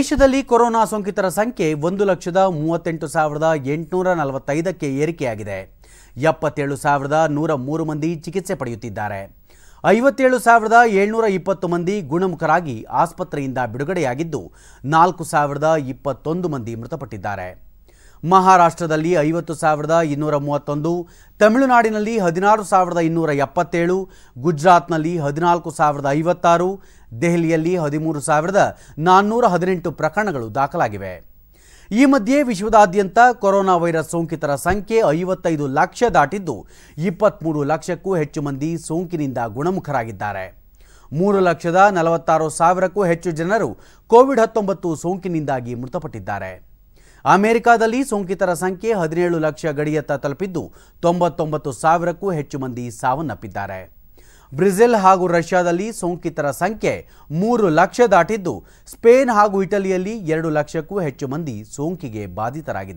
ದೇಶದಲ್ಲಿ ಕೊರೋನಾ ಸೋಂಕಿತರ ಸಂಖ್ಯೆ ಒಂದು ಲಕ್ಷದ ಮೂವತ್ತೆಂಟು ಸಾವಿರದ ಎಂಟುನೂರ ನಲವತ್ತೈದಕ್ಕೆ ಏರಿಕೆಯಾಗಿದೆ ಎಪ್ಪತ್ತೇಳು ಸಾವಿರದ ನೂರ ಮೂರು ಮಂದಿ ಚಿಕಿತ್ಸೆ ಪಡೆಯುತ್ತಿದ್ದಾರೆ ಐವತ್ತೇಳು ಸಾವಿರದ ಏಳ್ನೂರ ಇಪ್ಪತ್ತು ಮಂದಿ ಗುಣಮುಖರಾಗಿ ಆಸ್ಪತ್ರೆಯಿಂದ ಬಿಡುಗಡೆಯಾಗಿದ್ದು ನಾಲ್ಕು ಸಾವಿರದ ಇಪ್ಪತ್ತೊಂದು ಮಂದಿ ಮೃತಪಟ್ಟಿದ್ದಾರೆ ಮಹಾರಾಷ್ಟ್ರದಲ್ಲಿ ಐವತ್ತು ಸಾವಿರದ ಇನ್ನೂರ ಮೂವತ್ತೊಂದು ತಮಿಳುನಾಡಿನಲ್ಲಿ ಹದಿನಾರು ಸಾವಿರದ ಇನ್ನೂರ ಎಪ್ಪತ್ತೇಳು ಗುಜರಾತ್ನಲ್ಲಿ ಹದಿನಾಲ್ಕು ಸಾವಿರದ ಐವತ್ತಾರು ದೆಹಲಿಯಲ್ಲಿ ಹದಿಮೂರು ಸಾವಿರದ ನಾನ್ನೂರ ಹದಿನೆಂಟು ಪ್ರಕರಣಗಳು ದಾಖಲಾಗಿವೆ ಈ ಮಧ್ಯೆ ವಿಶ್ವದಾದ್ಯಂತ ಕೊರೋನಾ ವೈರಸ್ ಸೋಂಕಿತರ ಸಂಖ್ಯೆ ಐವತ್ತೈದು ಲಕ್ಷ ದಾಟಿದ್ದು ಇಪ್ಪತ್ತ್ಮೂರು ಲಕ್ಷಕ್ಕೂ ಹೆಚ್ಚು ಮಂದಿ ಸೋಂಕಿನಿಂದ ಗುಣಮುಖರಾಗಿದ್ದಾರೆ ಮೂರು ಲಕ್ಷದ ನಲವತ್ತಾರು ಸಾವಿರಕ್ಕೂ ಹೆಚ್ಚು ಜನರು ಕೋವಿಡ್ ಹತ್ತೊಂಬತ್ತು ಸೋಂಕಿನಿಂದಾಗಿ ಮೃತಪಟ್ಟಿದ್ದಾರೆ ಅಮೆರಿಕಾದಲ್ಲಿ ಸೋಂಕಿತರ ಸಂಖ್ಯೆ ಹದಿನೇಳು ಲಕ್ಷ ಗಡಿಯತ್ತ ತಲುಪಿದ್ದು ತೊಂಬತ್ತೊಂಬತ್ತು ಸಾವಿರಕ್ಕೂ ಹೆಚ್ಚು ಮಂದಿ ಸಾವನ್ನಪ್ಪಿದ್ದಾರೆ ಬ್ರೆಜಿಲ್ ಹಾಗೂ ರಷ್ಯಾದಲ್ಲಿ ಸೋಂಕಿತರ ಸಂಖ್ಯೆ ಮೂರು ಲಕ್ಷ ದಾಟಿದ್ದು ಸ್ಪೇನ್ ಹಾಗೂ ಇಟಲಿಯಲ್ಲಿ ಎರಡು ಲಕ್ಷಕ್ಕೂ ಹೆಚ್ಚು ಮಂದಿ ಸೋಂಕಿಗೆ ಬಾಧಿತರಾಗಿದ್ದಾರೆ